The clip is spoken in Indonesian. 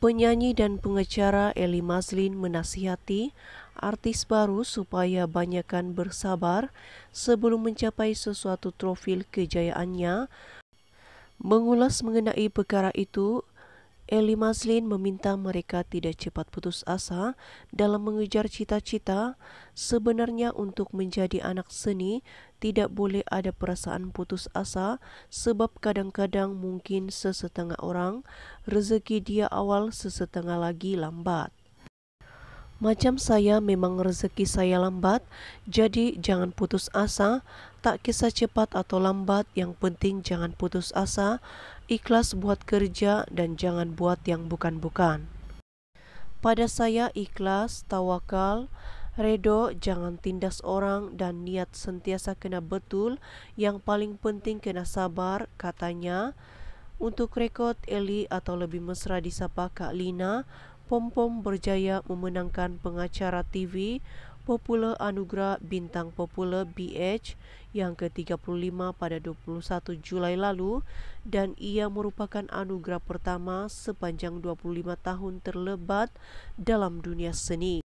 Penyanyi dan pengecara Eli Mazlin menasihati artis baru supaya banyakkan bersabar sebelum mencapai sesuatu trofil kejayaannya. Mengulas mengenai perkara itu, Eli Maslin meminta mereka tidak cepat putus asa dalam mengejar cita-cita. Sebenarnya untuk menjadi anak seni tidak boleh ada perasaan putus asa sebab kadang-kadang mungkin sesetengah orang rezeki dia awal sesetengah lagi lambat. Macam saya memang rezeki saya lambat, jadi jangan putus asa, tak kisah cepat atau lambat, yang penting jangan putus asa, ikhlas buat kerja dan jangan buat yang bukan-bukan. Pada saya ikhlas, tawakal, redo, jangan tindas orang dan niat sentiasa kena betul, yang paling penting kena sabar, katanya. Untuk rekod Eli atau lebih mesra disapa Kak Lina, Pom berjaya memenangkan pengacara TV Popular Anugerah Bintang Popular BH yang ke-35 pada 21 Julai lalu dan ia merupakan anugerah pertama sepanjang 25 tahun terlebat dalam dunia seni.